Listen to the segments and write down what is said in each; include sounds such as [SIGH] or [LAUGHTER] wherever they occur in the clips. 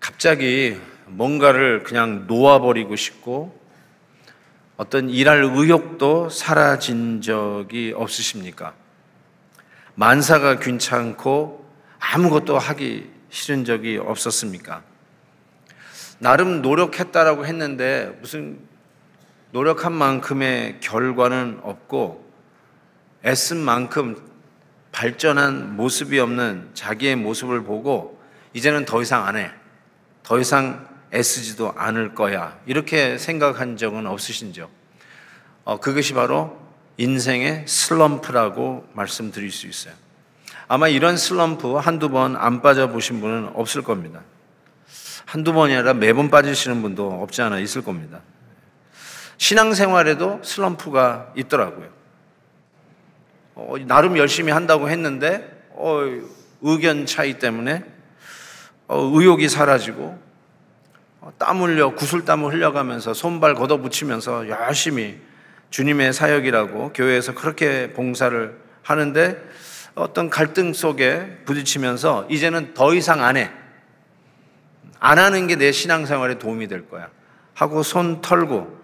갑자기 뭔가를 그냥 놓아버리고 싶고 어떤 일할 의욕도 사라진 적이 없으십니까? 만사가 괜찮고 아무것도 하기 싫은 적이 없었습니까? 나름 노력했다라고 했는데 무슨 노력한 만큼의 결과는 없고 애쓴 만큼 발전한 모습이 없는 자기의 모습을 보고 이제는 더 이상 안 해. 더 이상 애쓰지도 않을 거야. 이렇게 생각한 적은 없으신지요? 어, 그것이 바로 인생의 슬럼프라고 말씀드릴 수 있어요. 아마 이런 슬럼프 한두 번 안 빠져보신 분은 없을 겁니다. 한두 번이 아니라 매번 빠지시는 분도 없지 않아 있을 겁니다. 신앙생활에도 슬럼프가 있더라고요. 어, 나름 열심히 한다고 했는데 어, 의견 차이 때문에 어, 의욕이 사라지고 어, 땀 흘려 구슬땀을 흘려가면서 손발 걷어붙이면서 열심히 주님의 사역이라고 교회에서 그렇게 봉사를 하는데 어떤 갈등 속에 부딪히면서 이제는 더 이상 안 해. 안 하는 게 내 신앙생활에 도움이 될 거야. 하고 손 털고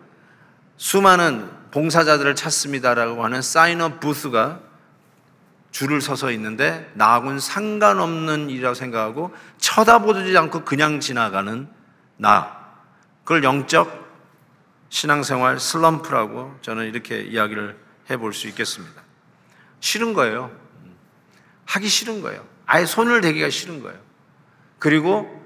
수많은 봉사자들을 찾습니다라고 하는 사인업 부스가 줄을 서서 있는데 나하고는 상관없는 일이라고 생각하고 쳐다보지 않고 그냥 지나가는 나. 그걸 영적 신앙생활 슬럼프라고 저는 이렇게 이야기를 해볼 수 있겠습니다. 싫은 거예요. 하기 싫은 거예요. 아예 손을 대기가 싫은 거예요. 그리고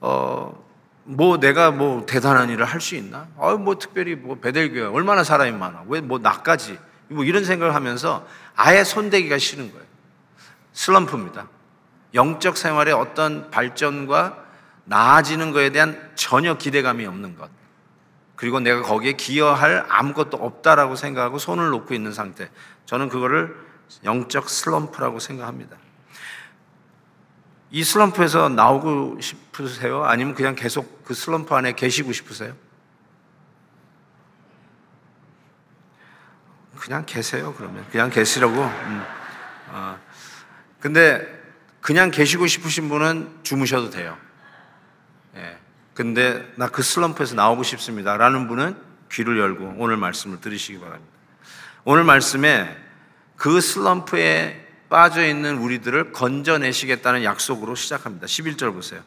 어 뭐 내가 뭐 대단한 일을 할 수 있나? 어뭐 특별히 뭐베들교야 얼마나 사람이 많아. 왜 뭐 나까지? 뭐 이런 생각을 하면서 아예 손대기가 싫은 거예요. 슬럼프입니다. 영적 생활의 어떤 발전과 나아지는 것에 대한 전혀 기대감이 없는 것. 그리고 내가 거기에 기여할 아무것도 없다라고 생각하고 손을 놓고 있는 상태. 저는 그거를 영적 슬럼프라고 생각합니다. 이 슬럼프에서 나오고 싶으세요? 아니면 그냥 계속 그 슬럼프 안에 계시고 싶으세요? 그냥 계세요, 그러면. 그냥 계시라고. 음. 어. 근데 그냥 계시고 싶으신 분은 주무셔도 돼요. 예. 근데 나 그 슬럼프에서 나오고 싶습니다. 라는 분은 귀를 열고 오늘 말씀을 들으시기 바랍니다. 오늘 말씀에 그 슬럼프에 빠져 있는 우리들을 건져내시겠다는 약속으로 시작합니다. 11절 보세요.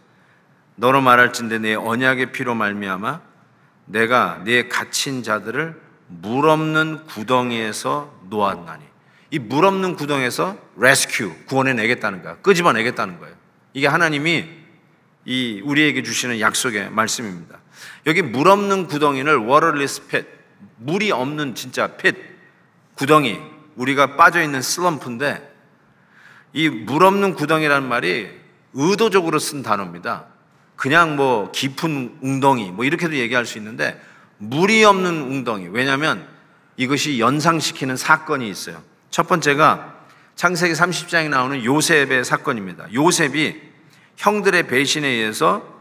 너로 말할진대 내 언약의 피로 말미암아 내가 내 갇힌 자들을 물 없는 구덩이에서 놓았나니. 이 물 없는 구덩이에서 레스큐, 구원해내겠다는 거야. 끄집어내겠다는 거예요. 이게 하나님이 이 우리에게 주시는 약속의 말씀입니다. 여기 물 없는 구덩이를 waterless pit, 물이 없는 진짜 핏, 구덩이, 우리가 빠져있는 슬럼프인데 이 물 없는 구덩이라는 말이 의도적으로 쓴 단어입니다. 그냥 뭐 깊은 웅덩이 뭐 이렇게도 얘기할 수 있는데 물이 없는 웅덩이. 왜냐하면 이것이 연상시키는 사건이 있어요. 첫 번째가 창세기 30장에 나오는 요셉의 사건입니다. 요셉이 형들의 배신에 의해서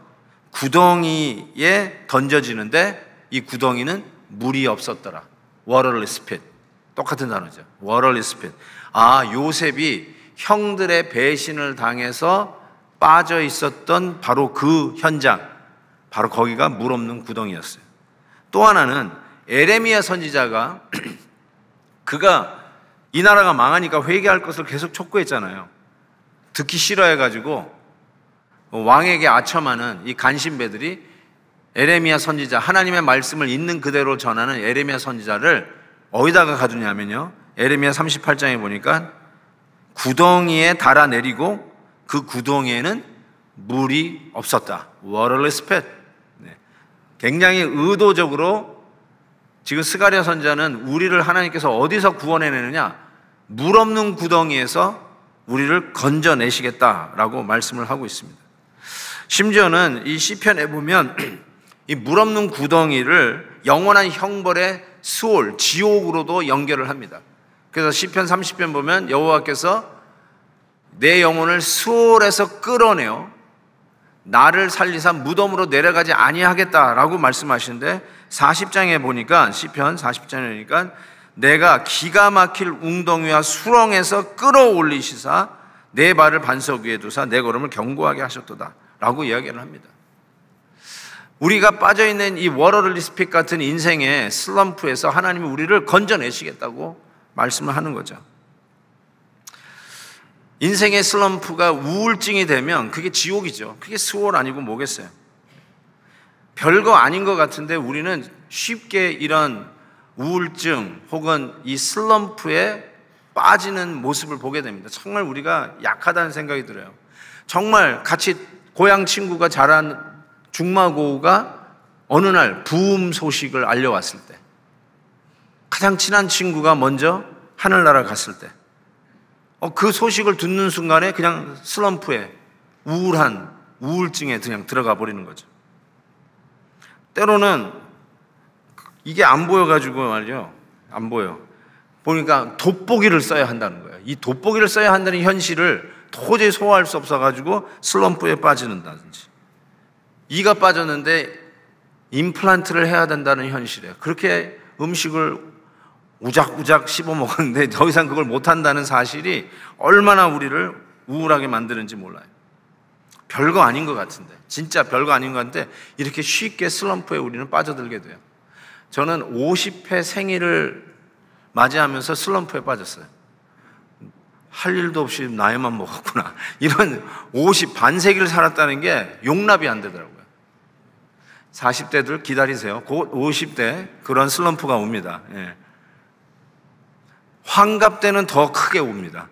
구덩이에 던져지는데 이 구덩이는 물이 없었더라. waterless pit. 똑같은 단어죠. waterless pit. 아, 요셉이 형들의 배신을 당해서 빠져 있었던 바로 그 현장. 바로 거기가 물 없는 구덩이였어요. 또 하나는 에레미야 선지자가 [CLEARS THROAT] 그가 이 나라가 망하니까 회개할 것을 계속 촉구했잖아요. 듣기 싫어해가지고 왕에게 아첨하는 이 간신배들이 에레미야 선지자 하나님의 말씀을 있는 그대로 전하는 에레미야 선지자를 어디다가 가두냐면요. 에레미야 38장에 보니까 구덩이에 달아내리고 그 구덩이에는 물이 없었다. Waterless pit. 굉장히 의도적으로 지금 스가리아 선자는 우리를 하나님께서 어디서 구원해내느냐? 물 없는 구덩이에서 우리를 건져내시겠다라고 말씀을 하고 있습니다. 심지어는 이 시편에 보면 [CLEARS THROAT] 이 물 없는 구덩이를 영원한 형벌의 수월 지옥으로도 연결을 합니다. 그래서 시편 30편 보면 여호와께서 내 영혼을 수월에서 끌어내어 나를 살리사 무덤으로 내려가지 아니하겠다라고 말씀하시는데 40장에 보니까 시편 40장에 보니까 내가 기가 막힐 웅덩이와 수렁에서 끌어올리시사 내 발을 반석 위에 두사 내 걸음을 견고하게 하셨도다라고 이야기를 합니다. 우리가 빠져 있는 이 워러리스픽 같은 인생의 슬럼프에서 하나님이 우리를 건져내시겠다고 말씀을 하는 거죠. 인생의 슬럼프가 우울증이 되면 그게 지옥이죠. 그게 수월 아니고 뭐겠어요. 별거 아닌 것 같은데 우리는 쉽게 이런 우울증 혹은 이 슬럼프에 빠지는 모습을 보게 됩니다. 정말 우리가 약하다는 생각이 들어요. 정말 같이 고향 친구가 자란 중마고우가 어느 날 부음 소식을 알려왔을 때 가장 친한 친구가 먼저 하늘나라 갔을 때 어, 그 소식을 듣는 순간에 그냥 슬럼프에 우울한 우울증에 그냥 들어가 버리는 거죠. 때로는 이게 안 보여가지고 말이죠. 안 보여. 보니까 돋보기를 써야 한다는 거예요. 이 돋보기를 써야 한다는 현실을 도저히 소화할 수 없어가지고 슬럼프에 빠지는다든지. 이가 빠졌는데 임플란트를 해야 된다는 현실에 그렇게 음식을 우작우작 씹어 먹었는데 더 이상 그걸 못한다는 사실이 얼마나 우리를 우울하게 만드는지 몰라요. 별거 아닌 것 같은데, 진짜 별거 아닌 것 같은데, 이렇게 쉽게 슬럼프에 우리는 빠져들게 돼요. 저는 50회 생일을 맞이하면서 슬럼프에 빠졌어요. 할 일도 없이 나이만 먹었구나. [LAUGHS] 이런 50, 반세기를 살았다는 게 용납이 안 되더라고요. 40대들 기다리세요. 곧 50대 그런 슬럼프가 옵니다. 예. 환갑 때는 더 크게 웁니다.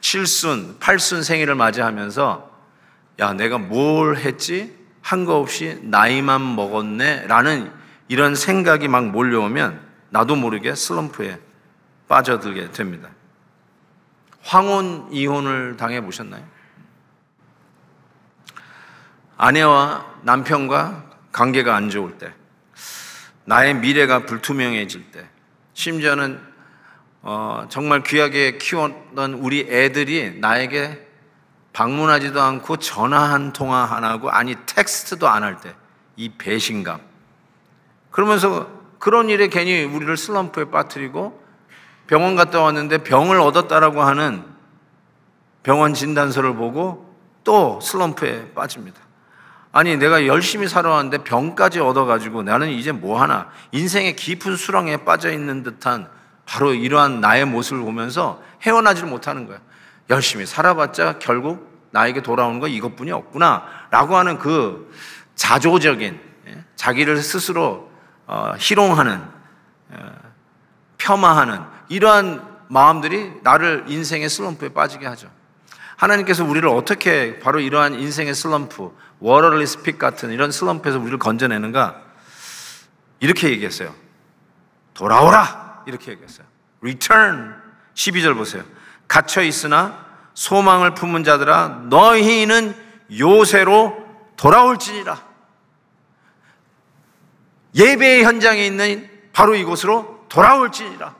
7순8순 [LAUGHS] 생일을 맞이하면서 야, 내가 뭘 했지? 한 거 없이 나이만 먹었네? 라는 이런 생각이 막 몰려오면 나도 모르게 슬럼프에 빠져들게 됩니다. 황혼 이혼을 당해 보셨나요? 아내와 남편과 관계가 안 좋을 때, 나의 미래가 불투명해질 때, 심지어는 어, 정말 귀하게 키웠던 우리 애들이 나에게 방문하지도 않고 전화 한 통화 안 하고 아니 텍스트도 안 할 때 이 배신감 그러면서 그런 일에 괜히 우리를 슬럼프에 빠뜨리고 병원 갔다 왔는데 병을 얻었다라고 하는 병원 진단서를 보고 또 슬럼프에 빠집니다. 아니, 내가 열심히 살아왔는데 병까지 얻어가지고 나는 이제 뭐 하나. 인생의 깊은 수렁에 빠져 있는 듯한 바로 이러한 나의 모습을 보면서 헤어나지 못하는 거야. 열심히 살아봤자 결국 나에게 돌아오는 건 이것뿐이 없구나. 라고 하는 그 자조적인, 예, 자기를 스스로 어, 희롱하는, 어, 폄하하는 이러한 마음들이 나를 인생의 슬럼프에 빠지게 하죠. 하나님께서 우리를 어떻게 바로 이러한 인생의 슬럼프, 워럴리 스픽 같은 이런 슬럼프에서 우리를 건져내는가? 이렇게 얘기했어요. 돌아오라! 이렇게 얘기했어요. Return! 12절 보세요. 갇혀 있으나 소망을 품은 자들아, 너희는 요새로 돌아올지니라. 예배의 현장에 있는 바로 이곳으로 돌아올지니라.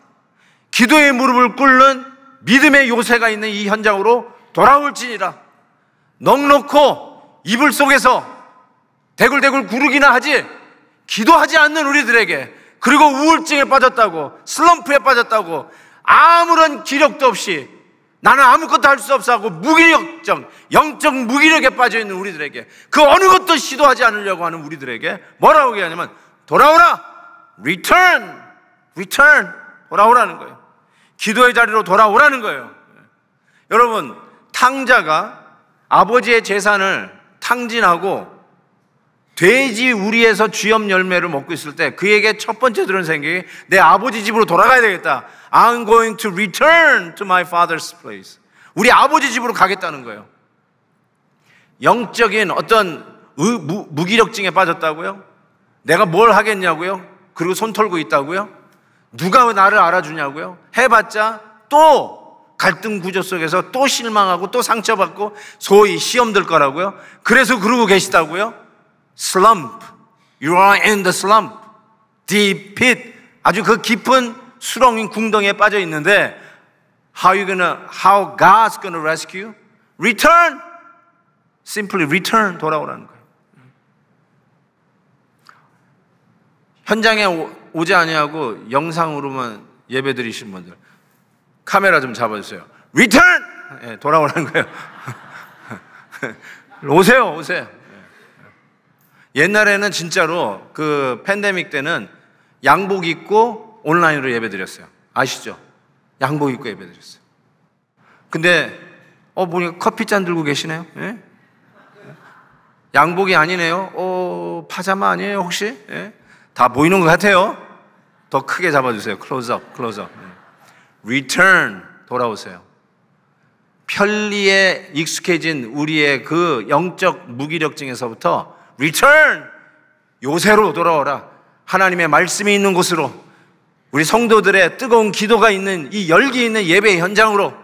기도의 무릎을 꿇는 믿음의 요새가 있는 이 현장으로 돌아올지니라 넉넉고 이불 속에서 대굴대굴 구르기나 하지 기도하지 않는 우리들에게 그리고 우울증에 빠졌다고 슬럼프에 빠졌다고 아무런 기력도 없이 나는 아무것도 할 수 없어 하고 무기력정, 영적 무기력에 빠져 있는 우리들에게 그 어느 것도 시도하지 않으려고 하는 우리들에게 뭐라고 얘기하냐면 돌아오라! return! return! 돌아오라는 거예요. 기도의 자리로 돌아오라는 거예요. 여러분, 탕자가 아버지의 재산을 탕진하고 돼지 우리에서 쥐염 열매를 먹고 있을 때 그에게 첫 번째 들은 생각이 내 아버지 집으로 돌아가야 되겠다. I'm going to return to my father's place. 우리 아버지 집으로 가겠다는 거예요. 영적인 어떤 의, 무, 무기력증에 빠졌다고요? 내가 뭘 하겠냐고요? 그리고 손 털고 있다고요? 누가 나를 알아주냐고요? 해봤자 또 갈등 구조 속에서 또 실망하고 또 상처받고 소위 시험 들 거라고요. 그래서 그러고 계시다고요. slump. You are in the slump. Deep pit. 아주 그 깊은 수렁인 궁덩이에 빠져 있는데 how you gonna how God's gonna rescue? Return. Simply return 돌아오라는 거예요. 현장에 오지 아니하고 영상으로만 예배 드리신 분들 카메라 좀 잡아주세요. Return! 네, 돌아오라는 거예요. [LAUGHS] 오세요, 오세요. 예. 옛날에는 진짜로 그 팬데믹 때는 양복 입고 온라인으로 예배 드렸어요. 아시죠? 양복 입고 예배 드렸어요. 근데, 어, 보니까 커피잔 들고 계시네요. 예? 양복이 아니네요. 어, 파자마 아니에요, 혹시? 예? 다 보이는 것 같아요. 더 크게 잡아주세요. 클로즈업, 클로즈업. return 돌아오세요. 편리에 익숙해진 우리의 그 영적 무기력증에서부터 return 요새로 돌아오라. 하나님의 말씀이 있는 곳으로 우리 성도들의 뜨거운 기도가 있는 이 열기 있는 예배 현장으로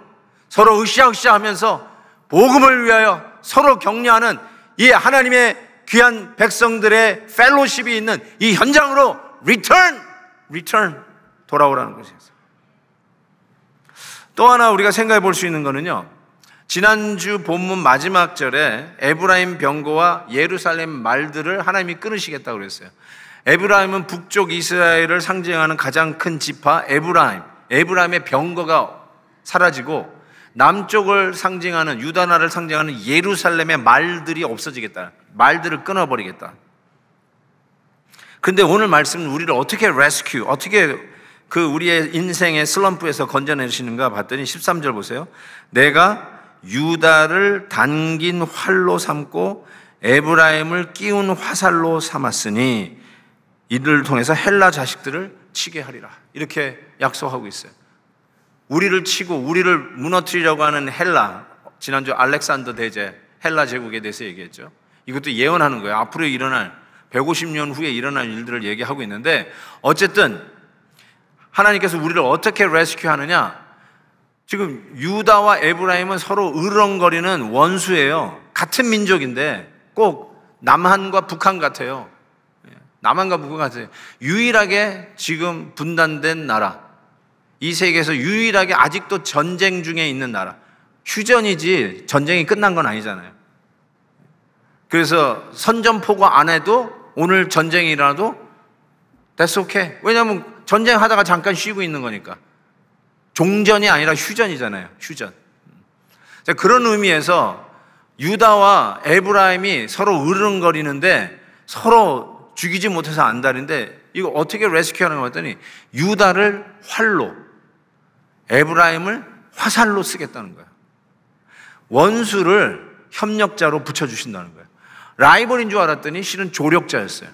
서로 으쌰으쌰 하면서 복음을 위하여 서로 격려하는 이 하나님의 귀한 백성들의 펠로십이 있는 이 현장으로 return return 돌아오라는 것이에요. 또 하나 우리가 생각해 볼 수 있는 거는요. 지난주 본문 마지막 절에 에브라임 병거와 예루살렘 말들을 하나님이 끊으시겠다고 그랬어요. 에브라임은 북쪽 이스라엘을 상징하는 가장 큰 지파 에브라임. 에브라임의 병거가 사라지고 남쪽을 상징하는 유다나를 상징하는 예루살렘의 말들이 없어지겠다. 말들을 끊어버리겠다. 근데 오늘 말씀은 우리를 어떻게 레스큐, 어떻게 그 우리의 인생의 슬럼프에서 건져내시는가 봤더니 13절 보세요. 내가 유다를 당긴 활로 삼고 에브라임을 끼운 화살로 삼았으니 이들을 통해서 헬라 자식들을 치게 하리라. 이렇게 약속하고 있어요. 우리를 치고 우리를 무너뜨리려고 하는 헬라, 지난주 알렉산더 대제, 헬라 제국에 대해서 얘기했죠. 이것도 예언하는 거예요. 앞으로 일어날, 150년 후에 일어날 일들을 얘기하고 있는데, 어쨌든 하나님께서 우리를 어떻게 레스큐 하느냐? 지금 유다와 에브라임은 서로 으렁거리는 원수예요. 같은 민족인데 꼭 남한과 북한 같아요. 예, 남한과 북한 같아요. 유일하게 지금 분단된 나라. 이 세계에서 유일하게 아직도 전쟁 중에 있는 나라. 휴전이지 전쟁이 끝난 건 아니잖아요. 그래서 선전포고 안 해도 오늘 전쟁이라도 t h a t 왜냐하면 전쟁하다가 잠깐 쉬고 있는 거니까. 종전이 아니라 휴전이잖아요. 휴전. 그런 의미에서 유다와 에브라임이 서로 으르렁거리는데 서로 죽이지 못해서 안달인데 이거 어떻게 레스큐하는 거 봤더니 유다를 활로 에브라임을 화살로 쓰겠다는 거예요. 원수를 협력자로 붙여주신다는 거예요. 라이벌인 줄 알았더니 실은 조력자였어요.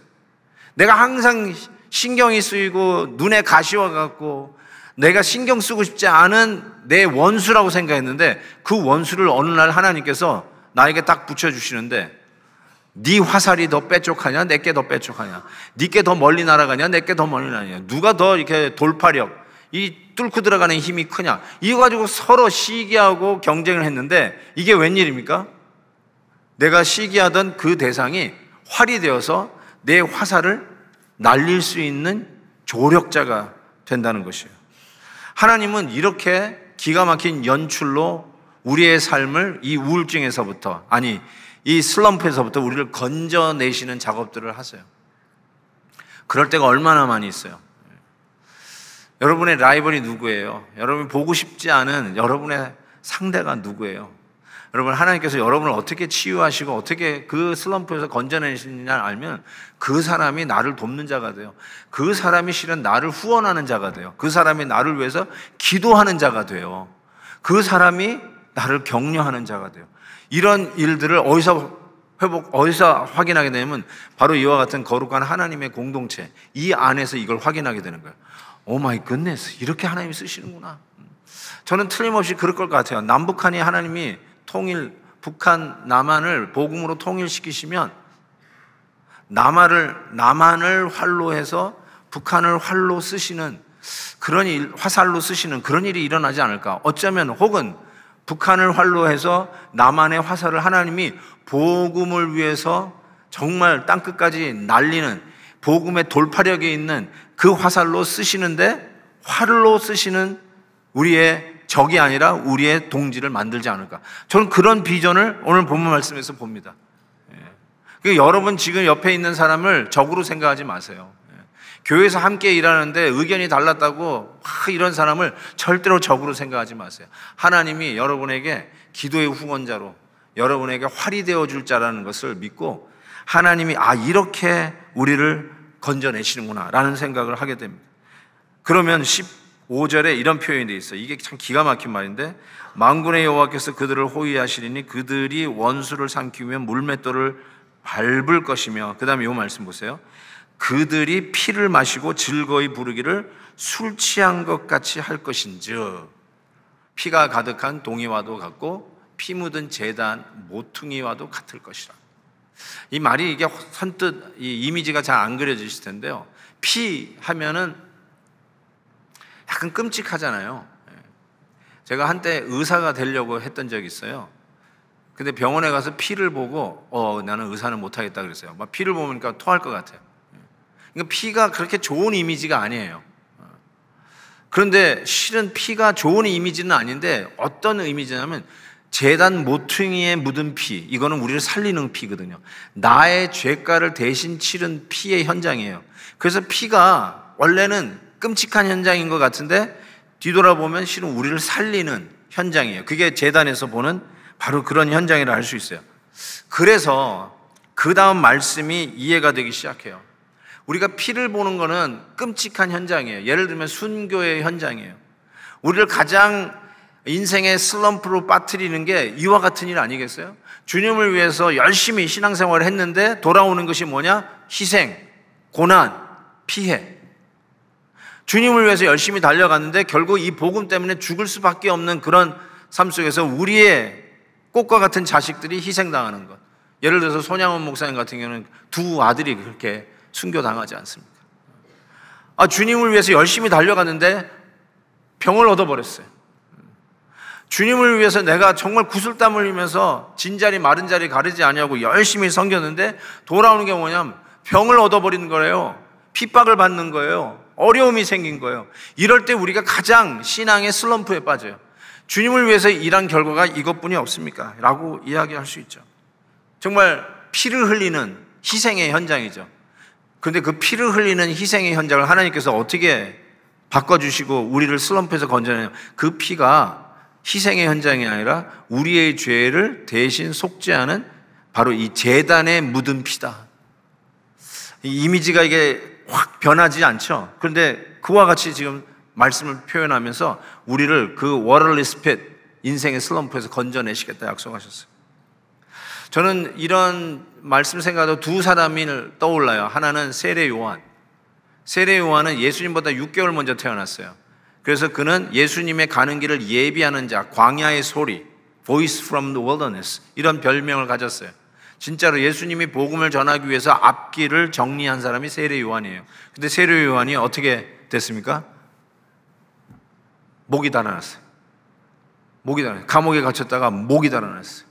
내가 항상 신경이 쓰이고 눈에 가시와 같고 내가 신경 쓰고 싶지 않은 내 원수라고 생각했는데 그 원수를 어느 날 하나님께서 나에게 딱 붙여주시는데 네 화살이 더 빼쪽하냐 내게 더 빼쪽하냐 네게 더 멀리 날아가냐 내게 더 멀리 날아가냐 누가 더 이렇게 돌파력 이 뚫고 들어가는 힘이 크냐 이거 가지고 서로 시기하고 경쟁을 했는데 이게 웬일입니까? 내가 시기하던 그 대상이 활이 되어서 내 화살을 날릴 수 있는 조력자가 된다는 것이에요. 하나님은 이렇게 기가 막힌 연출로 우리의 삶을 이 우울증에서부터, 아니, 이 슬럼프에서부터 우리를 건져내시는 작업들을 하세요. 그럴 때가 얼마나 많이 있어요. 여러분의 라이벌이 누구예요? 여러분이 보고 싶지 않은 여러분의 상대가 누구예요? 여러분 하나님께서 여러분을 어떻게 치유하시고 어떻게 그 슬럼프에서 건져내시느냐 알면 그 사람이 나를 돕는 자가 돼요. 그 사람이 실은 나를 후원하는 자가 돼요. 그 사람이 나를 위해서 기도하는 자가 돼요. 그 사람이 나를 격려하는 자가 돼요. 이런 일들을 어디서 회복 어디서 확인하게 되면 바로 이와 같은 거룩한 하나님의 공동체 이 안에서 이걸 확인하게 되는 거예요. 오 마이 굿네스 이렇게 하나님이 쓰시는구나. 저는 틀림없이 그럴 것 같아요. 남북한이 하나님이 통일 북한 남한을 복음으로 통일시키시면 남한을 남한을 활로 해서 북한을 활로 쓰시는 그런 일, 화살로 쓰시는 그런 일이 일어나지 않을까? 어쩌면 혹은 북한을 활로 해서 남한의 화살을 하나님이 복음을 위해서 정말 땅 끝까지 날리는 복음의 돌파력에 있는 그 화살로 쓰시는데 활로 쓰시는 우리의 적이 아니라 우리의 동지를 만들지 않을까. 저는 그런 비전을 오늘 본문 말씀에서 봅니다. 그러니까 여러분 지금 옆에 있는 사람을 적으로 생각하지 마세요. 예. 교회에서 함께 일하는데 의견이 달랐다고 이런 사람을 절대로 적으로 생각하지 마세요. 하나님이 여러분에게 기도의 후원자로 여러분에게 활이 되어 줄 자라는 것을 믿고 하나님이 아 이렇게 우리를 건져내시는구나라는 생각을 하게 됩니다. 그러면 5절에 이런 표현이 있어요. 이게 참 기가 막힌 말인데 망군의 여호와께서 그들을 호위하시리니 그들이 원수를 삼키면 물맷돌을 밟을 것이며 그다음에 요 말씀 보세요. 그들이 피를 마시고 즐거이 부르기를 술 취한 것 같이 할 것인즉 피가 가득한 동이와도 같고 피 묻은 재단 모퉁이와도 같을 것이라. 이 말이 이게 선뜻 이 이미지가 잘 안 그려지실 텐데요. 피 하면은 약간 끔찍하잖아요. 예. 제가 한때 의사가 되려고 했던 적이 있어요. 근데 병원에 가서 피를 보고 어 나는 의사는 못하겠다 그랬어요. 막 피를 보니까 토할 것 같아요. 예. 그러니까 피가 그렇게 좋은 이미지가 아니에요. 어. 그런데 실은 피가 좋은 이미지는 아닌데 어떤 이미지냐면 재단 모퉁이에 묻은 피 이거는 우리를 살리는 피거든요. 나의 죄가를 대신 치른 피의 현장이에요. 그래서 피가 원래는 끔찍한 현장인 것 같은데 뒤돌아보면 실은 우리를 살리는 현장이에요. 그게 재단에서 보는 바로 그런 현장이라 할 수 있어요. 그래서 그 다음 말씀이 이해가 되기 시작해요. 우리가 피를 보는 거는 끔찍한 현장이에요. 예를 들면 순교의 현장이에요. 우리를 가장 인생의 슬럼프로 빠뜨리는 게 이와 같은 일 아니겠어요? 주님을 위해서 열심히 신앙생활을 했는데 돌아오는 것이 뭐냐? 희생, 고난, 피해. 주님을 위해서 열심히 달려갔는데 결국 이 복음 때문에 죽을 수밖에 없는 그런 삶 속에서 우리의 꽃과 같은 자식들이 희생당하는 것. 예를 들어서 손양원 목사님 같은 경우는 두 아들이 그렇게 순교당하지 않습니까? 아, 주님을 위해서 열심히 달려갔는데 병을 얻어버렸어요. 주님을 위해서 내가 정말 구슬땀 흘리면서 진자리 마른 자리 가리지 아니하고 열심히 섬겼는데 돌아오는 게 뭐냐면 병을 얻어버리는 거예요. 핍박을 받는 거예요. 어려움이 생긴 거예요. 이럴 때 우리가 가장 신앙의 슬럼프에 빠져요. 주님을 위해서 일한 결과가 이것뿐이 없습니까? 라고 이야기할 수 있죠. 정말 피를 흘리는 희생의 현장이죠. 근데 그 피를 흘리는 희생의 현장을 하나님께서 어떻게 바꿔주시고 우리를 슬럼프에서 건져내요그 피가 희생의 현장이 아니라 우리의 죄를 대신 속죄하는 바로 이 재단에 묻은 피다. 이 이미지가 이게 확 변하지 않죠. 그런데 그와 같이 지금 말씀을 표현하면서 우리를 그 워럴리스펫 인생의 슬럼프에서 건져내시겠다 약속하셨어요. 저는 이런 말씀 생각도 두 사람을 떠올라요. 하나는 세례 요한. 세례 요한은 예수님보다 6개월 먼저 태어났어요. 그래서 그는 예수님의 가는 길을 예비하는 자, 광야의 소리, voice from the wilderness 이런 별명을 가졌어요. 진짜로 예수님이 복음을 전하기 위해서 앞길을 정리한 사람이 세례 요한이에요. 근데 세례 요한이 어떻게 됐습니까? 목이 달아났어요. 목이 달아났어요. 감옥에 갇혔다가 목이 달아났어요.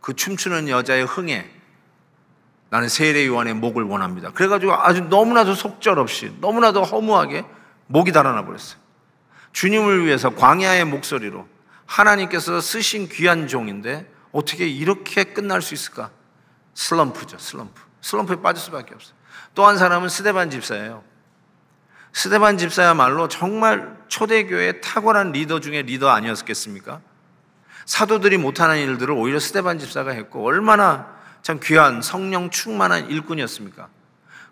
그 춤추는 여자의 흥에 나는 세례 요한의 목을 원합니다. 그래가지고 아주 너무나도 속절없이 너무나도 허무하게 목이 달아나 버렸어요. 주님을 위해서 광야의 목소리로 하나님께서 쓰신 귀한 종인데 어떻게 이렇게 끝날 수 있을까? 슬럼프죠, 슬럼프. 슬럼프에 빠질 수밖에 없어요. 또 한 사람은 스데반 집사예요. 스데반 집사야말로 정말 초대교회의 탁월한 리더 중에 리더 아니었겠습니까? 사도들이 못하는 일들을 오히려 스데반 집사가 했고 얼마나 참 귀한 성령 충만한 일꾼이었습니까?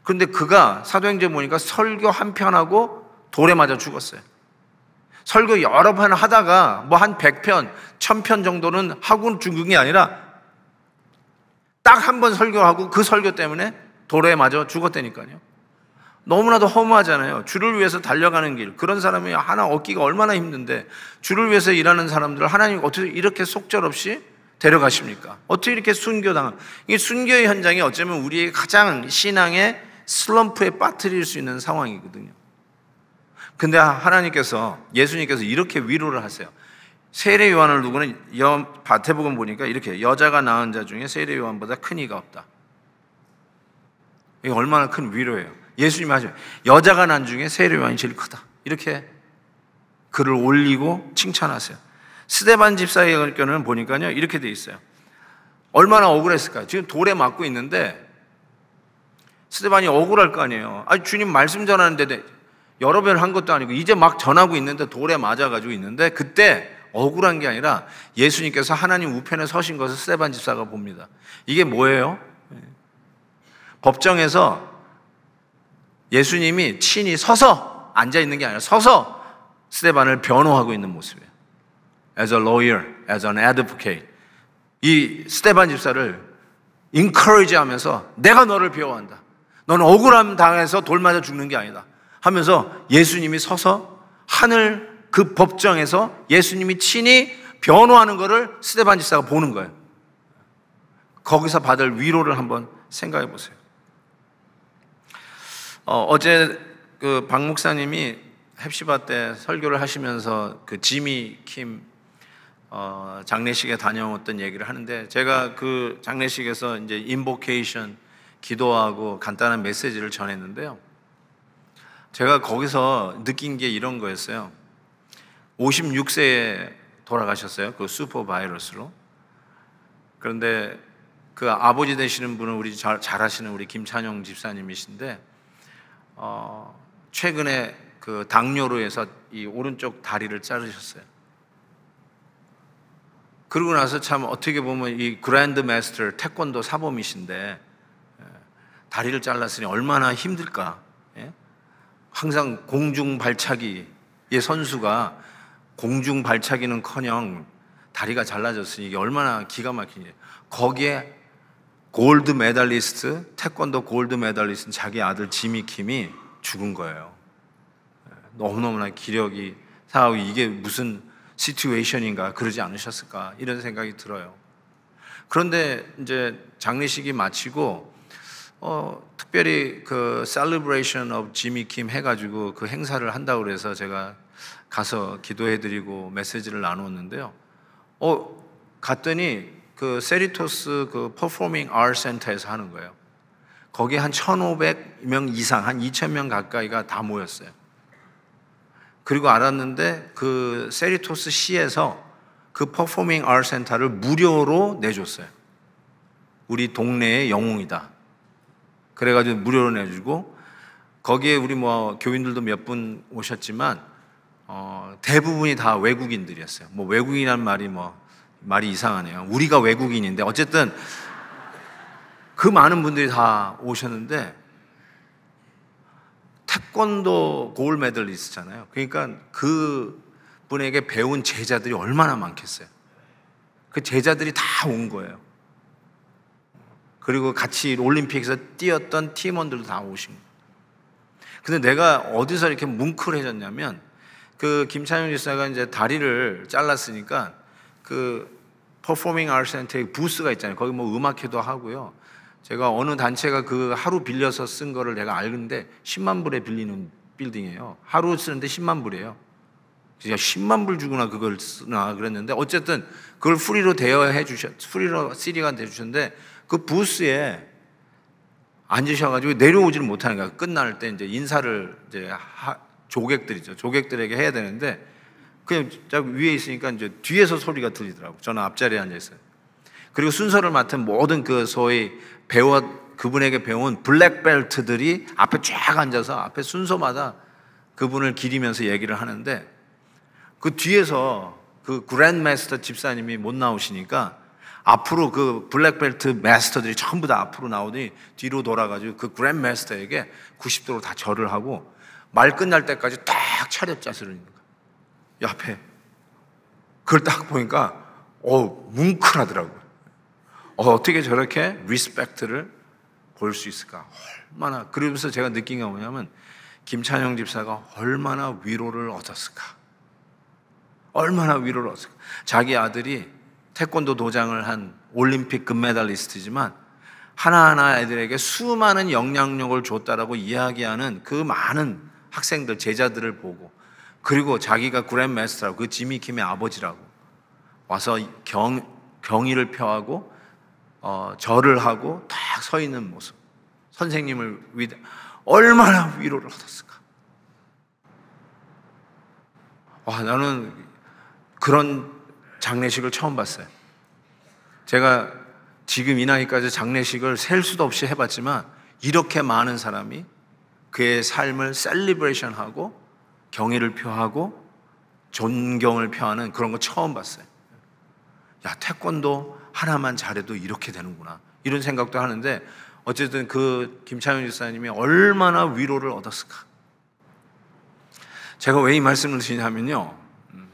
그런데 그가 사도행전 보니까 설교 한 편하고 돌에 맞아 죽었어요. 설교 여러 편 하다가 뭐한 100편, 1000편 정도는 하고 죽은 게 아니라 딱한번 설교하고 그 설교 때문에 도로에 맞아 죽었다니까요. 너무나도 허무하잖아요. 주를 위해서 달려가는 길. 그런 사람이 하나 얻기가 얼마나 힘든데 주를 위해서 일하는 사람들을 하나님 어떻게 이렇게 속절없이 데려가십니까? 어떻게 이렇게 순교당한? 이 순교의 현장이 어쩌면 우리의 가장 신앙의 슬럼프에 빠뜨릴 수 있는 상황이거든요. 근데 하나님께서 예수님께서 이렇게 위로를 하세요. 세례 요한을 누구는 여, 바태복음 보니까 이렇게 여자가 낳은 자 중에 세례 요한보다 큰 이가 없다. 이게 얼마나 큰 위로예요. 예수님 하죠. 여자가 난 중에 세례 요한이 제일 크다. 이렇게 글을 올리고 칭찬하세요. 스데반 집사의 의견은 보니까요 이렇게 돼 있어요. 얼마나 억울했을까요? 지금 돌에 맞고 있는데 스데반이 억울할 거 아니에요. 아니 주님 말씀 전하는데 여러 번 한 것도 아니고 이제 막 전하고 있는데 돌에 맞아가지고 있는데 그때 억울한 게 아니라 예수님께서 하나님 우편에 서신 것을 스테반 집사가 봅니다. 이게 뭐예요? 법정에서 예수님이 친히 서서 앉아 있는 게 아니라 서서 스테반을 변호하고 있는 모습이에요. As a lawyer, as an advocate. 이 스테반 집사를 encourage 하면서 내가 너를 비호한다. 너는 억울함 당해서 돌 맞아 죽는 게 아니다. 하면서 예수님이 서서 하늘 그 법정에서 예수님이 친히 변호하는 것을 스테반 지사가 보는 거예요. 거기서 받을 위로를 한번 생각해 보세요. 어, 제그 박 목사님이 햅시바 때 설교를 하시면서 그 지미 킴 어, 장례식에 다녀왔던 얘기를 하는데 제가 그 장례식에서 이제 인보케이션 기도하고 간단한 메시지를 전했는데요. 제가 거기서 느낀 게 이런 거였어요. 56세에 돌아가셨어요. 그 슈퍼 바이러스로. 그런데 그 아버지 되시는 분은 우리 잘, 잘 아시는 우리 김찬용 집사님이신데, 어, 최근에 그 당뇨로 해서 이 오른쪽 다리를 자르셨어요. 그러고 나서 참 어떻게 보면 이 그랜드 마스터 태권도 사범이신데 예, 다리를 잘랐으니 얼마나 힘들까. 예? 항상 공중 발차기의 선수가 공중 발차기는커녕 다리가 잘라졌으니 얼마나 기가 막히냐. 거기에 골드 메달리스트, 태권도 골드 메달리스트 자기 아들 지미 킴이 죽은 거예요. 예, 너무너무나 기력이 사하고 이게 무슨 시츄에이션인가 그러지 않으셨을까 이런 생각이 들어요. 그런데 이제 장례식이 마치고 어, 특별히 그 셀리브레이션 업 지미 킴 해가지고 그 행사를 한다고 그래서 제가 가서 기도해드리고 메시지를 나눴는데요. 어, 갔더니 그 세리토스 그 퍼포밍 아 센터에서 하는 거예요. 거기 한 1,500명 이상, 한 2,000명 가까이가 다 모였어요. 그리고 알았는데 그 세리토스 시에서 그 퍼포밍 아 센터를 무료로 내줬어요. 우리 동네의 영웅이다. 그래가지고 무료로 내주고 거기에 우리 뭐 교인들도 몇 분 오셨지만 어, 대부분이 다 외국인들이었어요. 뭐 외국인이란 말이 뭐 말이 이상하네요. 우리가 외국인인데 어쨌든 그 많은 분들이 다 오셨는데 태권도 골 메달리스트잖아요. 그러니까 그 분에게 배운 제자들이 얼마나 많겠어요. 그 제자들이 다 온 거예요. 그리고 같이 올림픽에서 뛰었던 팀원들도 다 오신 거예요. 근데 내가 어디서 이렇게 뭉클해졌냐면 그 김찬현 지사가 이제 다리를 잘랐으니까 그 퍼포밍 아트 센터에 부스가 있잖아요. 거기 뭐 음악회도 하고요. 제가 어느 단체가 그 하루 빌려서 쓴 거를 내가 알는데 10만 불에 빌리는 빌딩이에요. 하루 쓰는데 10만 불이에요. 제가 10만 불 주거나 그걸 쓰나 그랬는데 어쨌든 그걸 프리로 대여해 주셨, 프리로 시리가 돼 주셨는데 그 부스에 앉으셔가지고 내려오지를 못하는 거야. 끝날 때 이제 인사를 이제 하, 조객들이죠. 조객들에게 해야 되는데 그냥 위에 있으니까 이제 뒤에서 소리가 들리더라고. 저는 앞자리에 앉아 있어요. 그리고 순서를 맡은 모든 그 소위 배워 그분에게 배운 블랙벨트들이 앞에 쫙 앉아서 앞에 순서마다 그분을 기리면서 얘기를 하는데 그 뒤에서 그 그랜마스터 집사님이 못 나오시니까 앞으로 그 블랙벨트 마스터들이 전부 다 앞으로 나오니 뒤로 돌아가지고 그 그랜마스터에게 90도로 다 절을 하고 말 끝날 때까지 딱차렷자세로있는 거야. 앞에. 그걸 딱 보니까, 어 뭉클하더라고요. 어, 어떻게 저렇게 리스펙트를 볼 수 있을까? 얼마나, 그러면서 제가 느낀 게 뭐냐면, 김찬영 집사가 얼마나 위로를 얻었을까? 얼마나 위로를 얻었을까? 자기 아들이 태권도 도장을 한 올림픽 금메달리스트지만, 하나하나 애들에게 수많은 영향력을 줬다라고 이야기하는 그 많은 학생들, 제자들을 보고 그리고 자기가 그랜마스터라고 그 지미 킴의 아버지라고 와서 경, 경의를 표하고 어, 절을 하고 딱 서 있는 모습 선생님을 위대 얼마나 위로를 얻었을까 와 나는 그런 장례식을 처음 봤어요 제가 지금 이 나이까지 장례식을 셀 수도 없이 해봤지만 이렇게 많은 사람이 그의 삶을 셀리브레이션하고 경의를 표하고 존경을 표하는 그런 거 처음 봤어요. 야, 태권도 하나만 잘해도 이렇게 되는구나. 이런 생각도 하는데 어쨌든 그 김창현 집사님이 얼마나 위로를 얻었을까. 제가 왜 이 말씀을 드리냐면요. 음,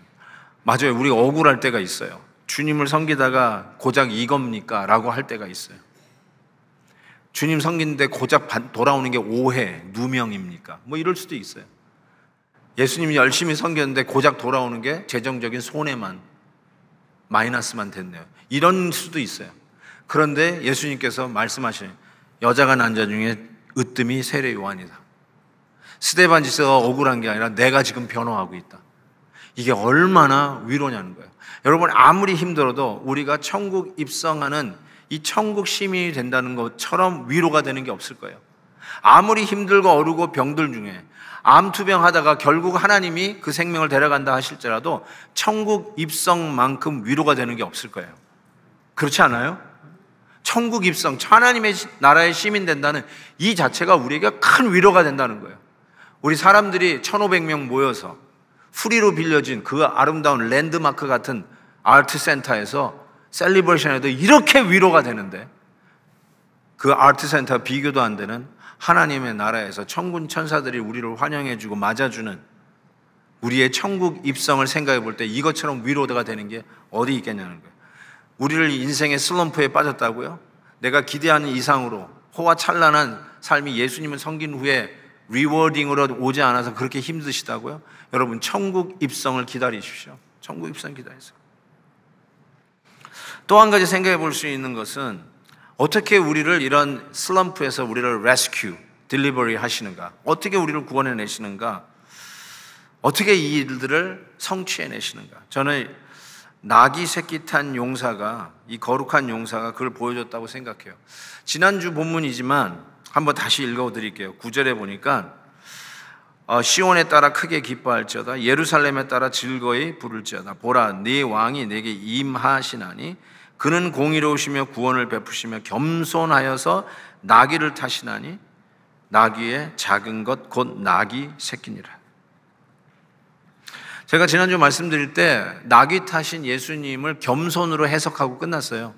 맞아요. 우리 억울할 때가 있어요. 주님을 섬기다가 고작 이겁니까? 라고 할 때가 있어요. 주님 섬긴데 고작 돌아오는 게 오해, 누명입니까? 뭐 이럴 수도 있어요. 예수님이 열심히 섬겼는데 고작 돌아오는 게 재정적인 손해만, 마이너스만 됐네요. 이런 수도 있어요. 그런데 예수님께서 말씀하시 여자가 난 자 중에 으뜸이 세례 요한이다. 스테반 지사가 억울한 게 아니라 내가 지금 변호하고 있다. 이게 얼마나 위로냐는 거예요. 여러분 아무리 힘들어도 우리가 천국 입성하는 이 천국 시민이 된다는 것처럼 위로가 되는 게 없을 거예요. 아무리 힘들고 어르고 병들 중에 암투병 하다가 결국 하나님이 그 생명을 데려간다 하실지라도 천국 입성만큼 위로가 되는 게 없을 거예요. 그렇지 않아요? 천국 입성, 하나님의 나라의 시민 된다는 이 자체가 우리에게 큰 위로가 된다는 거예요. 우리 사람들이 1,500명 모여서 후리로 빌려진 그 아름다운 랜드마크 같은 아트 센터에서 셀리브레이션에도 이렇게 위로가 되는데 그 아트센터 비교도 안 되는 하나님의 나라에서 천군 천사들이 우리를 환영해주고 맞아주는 우리의 천국 입성을 생각해 볼 때 이것처럼 위로가 되는 게 어디 있겠냐는 거예요. 우리를 인생의 슬럼프에 빠졌다고요? 내가 기대하는 이상으로 호화찬란한 삶이 예수님을 섬긴 후에 리워딩으로 오지 않아서 그렇게 힘드시다고요? 여러분 천국 입성을 기다리십시오. 천국 입성 기다리세요. 또한 가지 생각해 볼 수 있는 것은 어떻게 우리를 이런 슬럼프에서 우리를 레스큐, 딜리버리 하시는가? 어떻게 우리를 구원해 내시는가? 어떻게 이 일들을 성취해 내시는가? 저는 낙이 새끼 탄 용사가 이 거룩한 용사가 그걸 보여줬다고 생각해요. 지난주 본문이지만 한번 다시 읽어 드릴게요. 구절에 보니까 어, 시온에 따라 크게 기뻐할지어다 예루살렘에 따라 즐거이 부를지어다 보라 네 왕이 내게 임하시나니 그는 공의로우시며 구원을 베푸시며 겸손하여서 나귀를 타시나니 나귀의 작은 것 곧 나귀 새끼니라. 제가 지난주 말씀드릴 때 나귀 타신 예수님을 겸손으로 해석하고 끝났어요.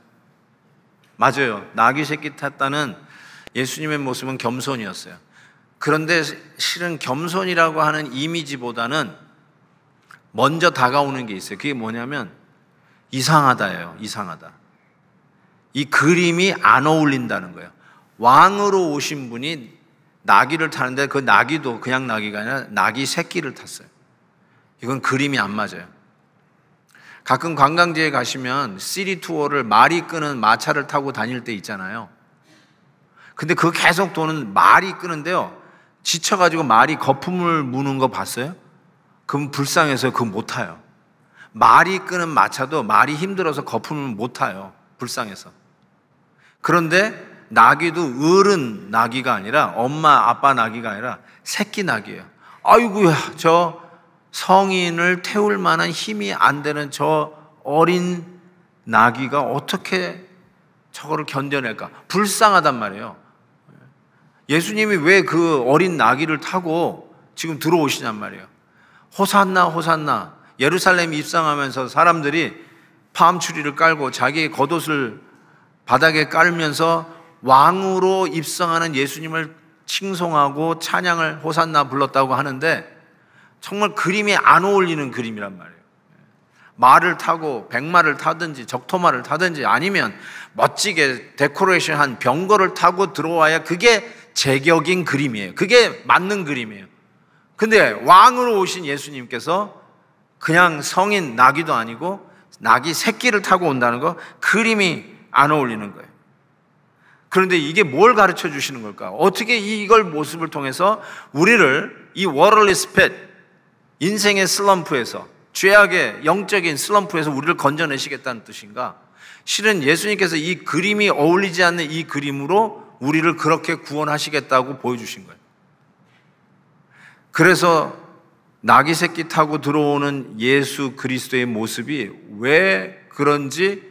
맞아요. 나귀 새끼 탔다는 예수님의 모습은 겸손이었어요. 그런데 실은 겸손이라고 하는 이미지보다는 먼저 다가오는 게 있어요. 그게 뭐냐면 이상하다예요. 이상하다. 이 그림이 안 어울린다는 거예요. 왕으로 오신 분이 나귀를 타는데 그 나귀도 그냥 나귀가 아니라 나귀 새끼를 탔어요. 이건 그림이 안 맞아요. 가끔 관광지에 가시면 시리 투어를 말이 끄는 마차를 타고 다닐 때 있잖아요. 근데 그 계속 도는 말이 끄는데요. 지쳐가지고 말이 거품을 무는 거 봤어요? 그럼 불쌍해서 그거 못 타요. 말이 끄는 마차도 말이 힘들어서 거품을 못 타요. 불쌍해서. 그런데 나귀도 어른 나귀가 아니라 엄마 아빠 나귀가 아니라 새끼 나귀예요. 아이고야 저 성인을 태울 만한 힘이 안 되는 저 어린 나귀가 어떻게 저거를 견뎌낼까? 불쌍하단 말이에요. 예수님이 왜 그 어린 나귀를 타고 지금 들어오시냔 말이에요. 호산나, 호산나. 예루살렘 입성하면서 사람들이 파암추리를 깔고 자기의 겉옷을 바닥에 깔면서 왕으로 입성하는 예수님을 칭송하고 찬양을 호산나 불렀다고 하는데 정말 그림이 안 어울리는 그림이란 말이에요. 말을 타고 백마를 타든지 적토마를 타든지 아니면 멋지게 데코레이션 한 병거를 타고 들어와야 그게 제격인 그림이에요. 그게 맞는 그림이에요. 근데 왕으로 오신 예수님께서 그냥 성인 나귀도 아니고 나귀 새끼를 타고 온다는 거 그림이 안 어울리는 거예요. 그런데 이게 뭘 가르쳐 주시는 걸까? 어떻게 이걸 모습을 통해서 우리를 이 워럴리스 펫 인생의 슬럼프에서 죄악의 영적인 슬럼프에서 우리를 건져내시겠다는 뜻인가? 실은 예수님께서 이 그림이 어울리지 않는 이 그림으로 우리를 그렇게 구원하시겠다고 보여주신 거예요. 그래서 낙이 새끼 타고 들어오는 예수 그리스도의 모습이 왜 그런지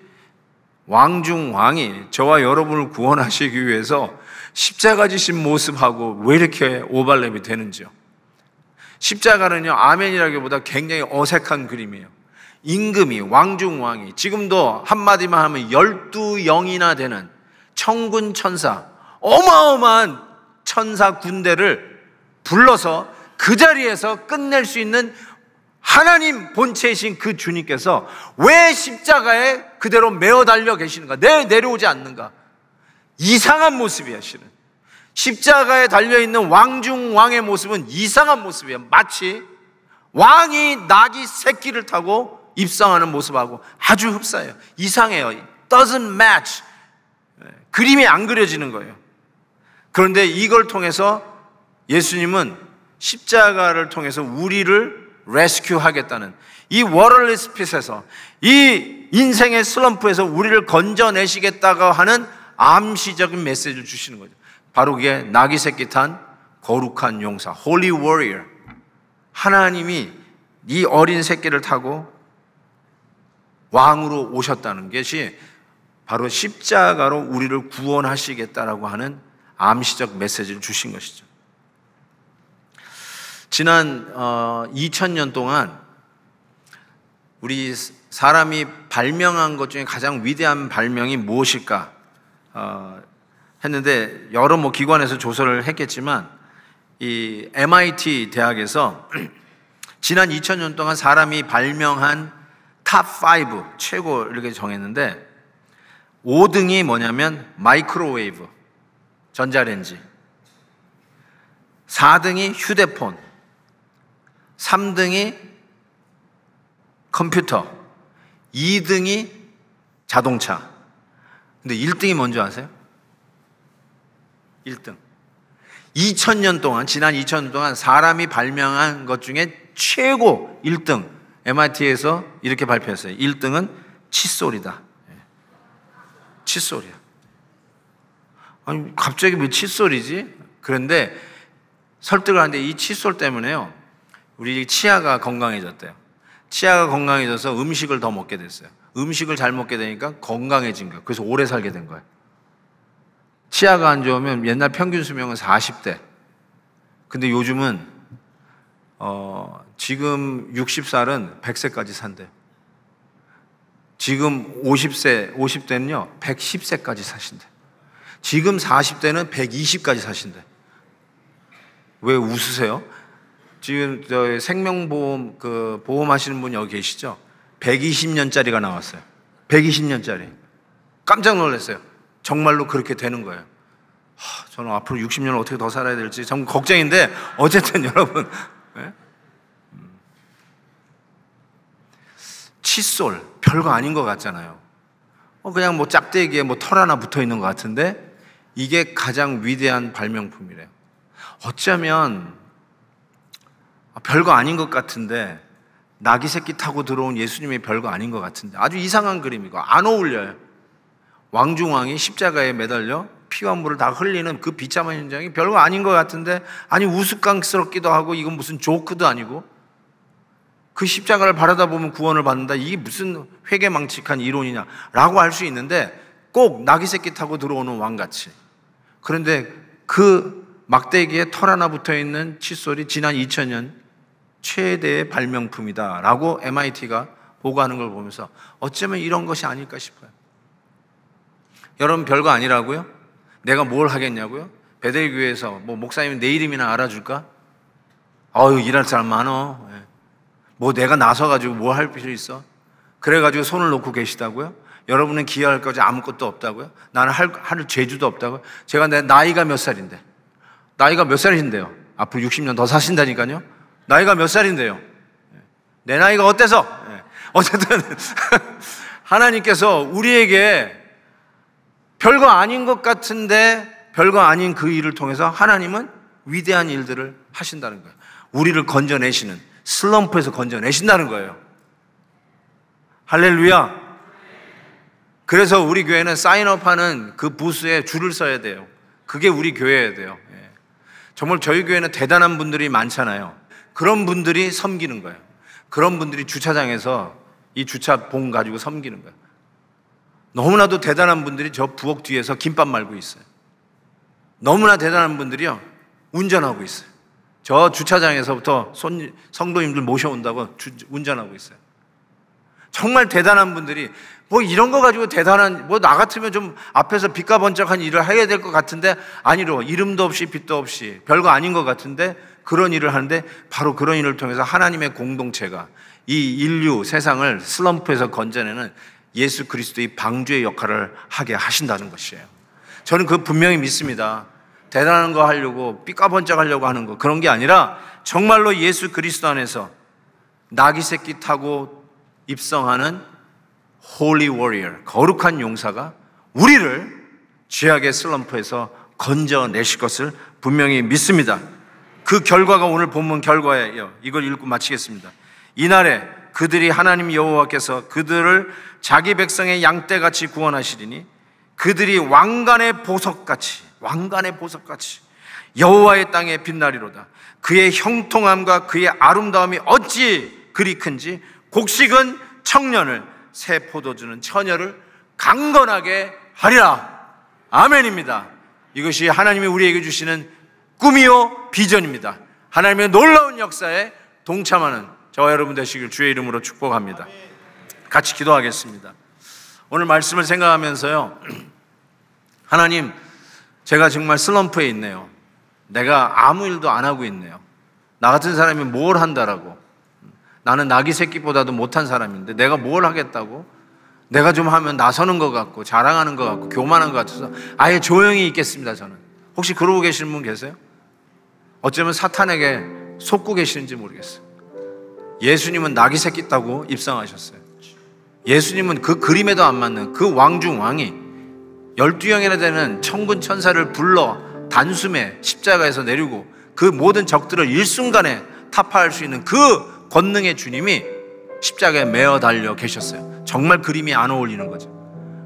왕중 왕이 저와 여러분을 구원하시기 위해서 십자가 지신 모습하고 왜 이렇게 오발랩이 되는지요. 십자가는요, 아멘이라기보다 굉장히 어색한 그림이에요. 임금이, 왕중왕이, 지금도 한마디만 하면 열두 영이나 되는 천군 천사, 어마어마한 천사 군대를 불러서 그 자리에서 끝낼 수 있는 하나님 본체이신 그 주님께서 왜 십자가에 그대로 매어 달려 계시는가? 내 내려오지 않는가? 이상한 모습이야, 실는 십자가에 달려 있는 왕중 왕의 모습은 이상한 모습이야. 마치 왕이 낙이 새끼를 타고 입상하는 모습하고 아주 흡사해요. 이상해요. doesn't match. 그림이 안 그려지는 거예요. 그런데 이걸 통해서 예수님은 십자가를 통해서 우리를 레스큐하겠다는 이 워럴리스핏에서 이 인생의 슬럼프에서 우리를 건져내시겠다고 하는 암시적인 메시지를 주시는 거죠. 바로 그게 낙이 새끼 탄 거룩한 용사, Holy Warrior. 하나님이 이 어린 새끼를 타고 왕으로 오셨다는 것이 바로 십자가로 우리를 구원하시겠다라고 하는 암시적 메시지를 주신 것이죠. 지난 어, 2000년 동안 우리 사람이 발명한 것 중에 가장 위대한 발명이 무엇일까 어, 했는데 여러 뭐 기관에서 조사를 했겠지만 이 MIT 대학에서 [CLEARS THROAT] 지난 2000년 동안 사람이 발명한 탑5 최고 이렇게 정했는데 5등이 뭐냐면 마이크로웨이브 전자레인지 4등이 휴대폰 3등이 컴퓨터, 2등이 자동차. 근데 1등이 뭔지 아세요? 1등. 2000년 동안, 지난 2000년 동안 사람이 발명한 것 중에 최고 1등. MIT에서 이렇게 발표했어요. 1등은 칫솔이다. 예. 칫솔이야. 아니, 갑자기 왜 칫솔이지? 그런데 설득을 하는데 이 칫솔 때문에요. 우리 치아가 건강해졌대요. 치아가 건강해져서 음식을 더 먹게 됐어요. 음식을 잘 먹게 되니까 건강해진 거예요. 그래서 오래 살게 된 거예요. 치아가 안 좋으면 옛날 평균 수명은 40대. 근데 요즘은 어, 지금 60살은 100세까지 산대요. 지금 50세, 50대는요, 110세까지 사신대. 지금 40대는 120까지 사신대. 왜 웃으세요? 지금 저 생명보험 그 보험하시는 분 여기 계시죠? 120년짜리가 나왔어요. 120년짜리. 깜짝 놀랐어요. 정말로 그렇게 되는 거예요. 하, 저는 앞으로 60년을 어떻게 더 살아야 될지 정참 걱정인데 어쨌든 [LAUGHS] 여러분 네? 칫솔 별거 아닌 것 같잖아요. 어, 그냥 뭐 짝대기에 뭐 털 하나 붙어 있는 것 같은데 이게 가장 위대한 발명품이래요. 어쩌면 별거 아닌 것 같은데 나기 새끼 타고 들어온 예수님이 별거 아닌 것 같은데 아주 이상한 그림이고 안 어울려요. 왕중왕이 십자가에 매달려 피와 물을 다 흘리는 그 비참한 현장이 별거 아닌 것 같은데 아니 우스꽝스럽기도 하고 이건 무슨 조크도 아니고 그 십자가를 바라다 보면 구원을 받는다 이게 무슨 회계망측한 이론이냐라고 할 수 있는데 꼭 낙이 새끼 타고 들어오는 왕같이 그런데 그 막대기에 털 하나 붙어 있는 칫솔이 지난 2000년 최대의 발명품이다라고 MIT가 보고하는 걸 보면서 어쩌면 이런 것이 아닐까 싶어요. 여러분 별거 아니라고요? 내가 뭘 하겠냐고요? 베델교회에서 뭐 목사님 내 이름이나 알아줄까? 어유 일할 사람 많어. 예. 뭐 내가 나서가지고 뭐 할 필요 있어? 그래가지고 손을 놓고 계시다고요? 여러분은 기여할 것이 아무것도 없다고요? 나는 할, 할 재주도 없다고요? 제가 내 나이가 몇 살인데? 나이가 몇살인데요 앞으로 60년 더 사신다니까요? 나이가 몇 살인데요? 예. 내 나이가 어때서? 예. 어쨌든 [LAUGHS] 하나님께서 우리에게 별거 아닌 것 같은데 별거 아닌 그 일을 통해서 하나님은 위대한 일들을 하신다는 거예요. 우리를 건져내시는 슬럼프에서 건져내신다는 거예요. 할렐루야. 그래서 우리 교회는 사인업하는 그 부스에 줄을 서야 돼요. 그게 우리 교회여야 돼요. 예. 정말 저희 교회는 대단한 분들이 많잖아요. 그런 분들이 섬기는 거예요. 그런 분들이 주차장에서 이 주차 봉 가지고 섬기는 거예요. 너무나도 대단한 분들이 저 부엌 뒤에서 김밥 말고 있어요. 너무나 대단한 분들이요. 운전하고 있어요. 저 주차장에서부터 손, 성도님들 모셔온다고 주, 운전하고 있어요. 정말 대단한 분들이 뭐 이런 거 가지고 대단한 뭐 나 같으면 좀 앞에서 빛과 번쩍한 일을 해야 될 것 같은데 아니로 이름도 없이 빛도 없이 별거 아닌 것 같은데 그런 일을 하는데 바로 그런 일을 통해서 하나님의 공동체가 이 인류 세상을 슬럼프에서 건져내는 예수 그리스도의 방주의 역할을 하게 하신다는 것이에요. 저는 그 분명히 믿습니다. 대단한 거 하려고 삐까번쩍 하려고 하는 거 그런 게 아니라 정말로 예수 그리스도 안에서 나귀 새끼 타고 입성하는 홀리 워리 w 거룩한 용사가 우리를 죄악의 슬럼프에서 건져내실 것을 분명히 믿습니다. 그 결과가 오늘 본문 결과예요. 이걸 읽고 마치겠습니다. 이날에 그들이 하나님 여호와께서 그들을 자기 백성의 양떼같이 구원하시리니 그들이 왕관의 보석같이 왕관의 보석같이 여호와의 땅의 빛나리로다. 그의 형통함과 그의 아름다움이 어찌 그리 큰지 곡식은 청년을 새 포도주는 처녀를 강건하게 하리라. 아멘입니다. 이것이 하나님이 우리에게 주시는 꿈이요 비전입니다. 하나님의 놀라운 역사에 동참하는 저와 여러분 되시길 주의 이름으로 축복합니다. 같이 기도하겠습니다. 오늘 말씀을 생각하면서요. [CLEARS THROAT] 하나님, 제가 정말 슬럼프에 있네요. 내가 아무 일도 안 하고 있네요. 나 같은 사람이 뭘 한다라고. 나는 나기 새끼보다도 못한 사람인데 내가 뭘 하겠다고? 내가 좀 하면 나서는 것 같고 자랑하는 것 같고 교만한 것 같아서 아예 조용히 있겠습니다, 저는. 혹시 그러고 계신 분 계세요? 어쩌면 사탄에게 속고 계시는지 모르겠어요. 예수님은 낙이 새끼다고 입상하셨어요. 예수님은 그 그림에도 안 맞는 그 왕중 왕이 열두 형이나 되는 천군 천사를 불러 단숨에 십자가에서 내리고 그 모든 적들을 일순간에 타파할 수 있는 그 권능의 주님이 십자가에 매어 달려 계셨어요. 정말 그림이 안 어울리는 거죠.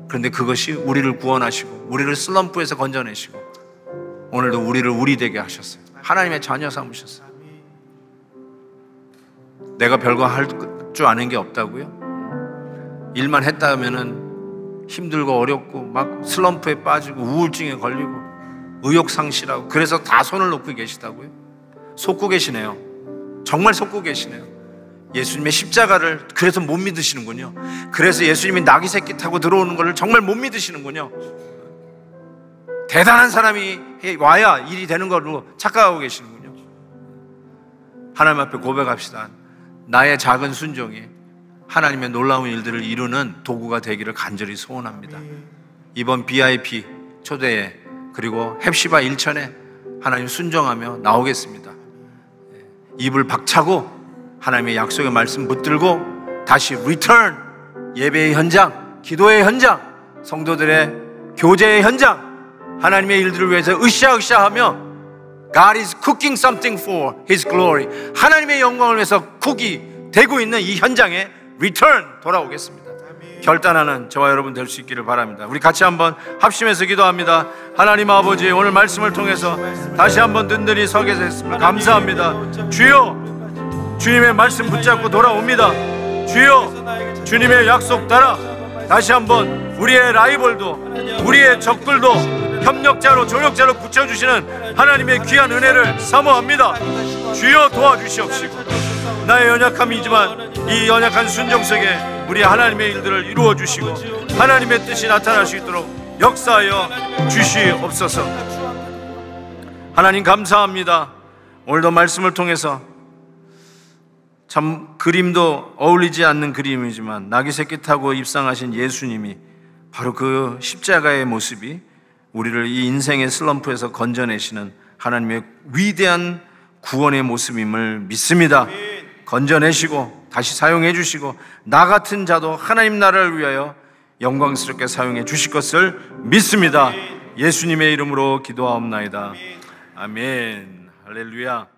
그런데 그것이 우리를 구원하시고 우리를 슬럼프에서 건져내시고 오늘도 우리를 우리 되게 하셨어요. 하나님의 자녀 삼으셨어요. 내가 별거 할 줄 아는 게 없다고요? 일만 했다면은 힘들고 어렵고 막 슬럼프에 빠지고 우울증에 걸리고 의욕 상실하고 그래서 다 손을 놓고 계시다고요? 속고 계시네요. 정말 속고 계시네요. 예수님의 십자가를 그래서 못 믿으시는군요. 그래서 예수님이 나귀 새끼 타고 들어오는 것을 정말 못 믿으시는군요. 대단한 사람이 와야 일이 되는 걸로 착각하고 계시는군요. 하나님 앞에 고백합시다. 나의 작은 순종이 하나님의 놀라운 일들을 이루는 도구가 되기를 간절히 소원합니다. 이번 BIP 초대에 그리고 햅시바 일천에 하나님 순종하며 나오겠습니다. 입을 박차고 하나님의 약속의 말씀 붙들고 다시 리턴 예배의 현장, 기도의 현장, 성도들의 교제의 현장 하나님의 일들을 위해서 으쌰으쌰하며 God is cooking something for His glory. 하나님의 영광을 위해서 쿡이 되고 있는 이 현장에 return 돌아오겠습니다. 결단하는 저와 여러분 될 수 있기를 바랍니다. 우리 같이 한번 합심해서 기도합니다. 하나님 아버지 오늘 말씀을 통해서 다시 한번 든든히 서 계셨습니다. 감사합니다. 주여 주님의 말씀 붙잡고 돌아옵니다. 주여 주님의 약속 따라 다시 한번 우리의 라이벌도 우리의 적들도 협력자로 조력자로 붙여주시는 하나님의 귀한 은혜를 사모합니다 주여 도와주시옵시고 나의 연약함이지만 이 연약한 순정 속에 우리 하나님의 일들을 이루어 주시고 하나님의 뜻이 나타날 수 있도록 역사하여 주시옵소서 하나님 감사합니다 오늘도 말씀을 통해서 참 그림도 어울리지 않는 그림이지만 나귀 새끼 타고 입상하신 예수님이 바로 그 십자가의 모습이 우리를 이 인생의 슬럼프에서 건져내시는 하나님의 위대한 구원의 모습임을 믿습니다. 건져내시고 다시 사용해 주시고 나 같은 자도 하나님 나라를 위하여 영광스럽게 사용해 주실 것을 믿습니다. 예수님의 이름으로 기도하옵나이다. 아멘. 할렐루야.